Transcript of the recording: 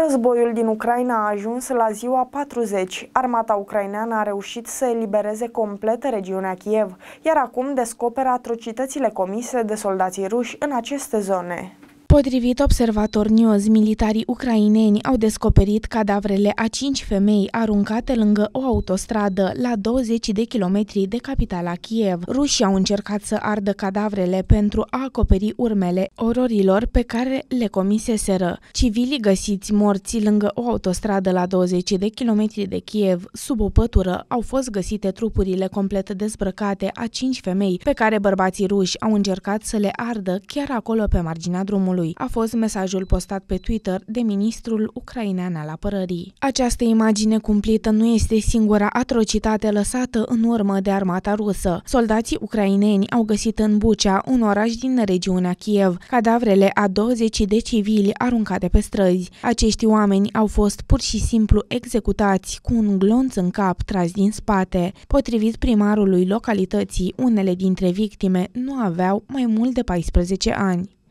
Războiul din Ucraina a ajuns la ziua 40. Armata ucraineană a reușit să elibereze complet regiunea Kiev, iar acum descoperă atrocitățile comise de soldații ruși în aceste zone. Potrivit Observator News, militarii ucraineni au descoperit cadavrele a cinci femei aruncate lângă o autostradă la 20 de kilometri de capitala Kiev. Rușii au încercat să ardă cadavrele pentru a acoperi urmele ororilor pe care le comiseseră. Civilii găsiți morți lângă o autostradă la 20 de kilometri de Kiev, sub o pătură, au fost găsite trupurile complet dezbrăcate a cinci femei pe care bărbații ruși au încercat să le ardă chiar acolo pe marginea drumului. Kremlinului, a fost mesajul postat pe Twitter de ministrul ucrainean al apărării. Această imagine cumplită nu este singura atrocitate lăsată în urmă de armata rusă. Soldații ucraineni au găsit în Bucea, un oraș din regiunea Kiev, cadavrele a 20 de civili aruncate pe străzi. Acești oameni au fost pur și simplu executați cu un glonț în cap tras din spate. Potrivit primarului localității, unele dintre victime nu aveau mai mult de 14 ani.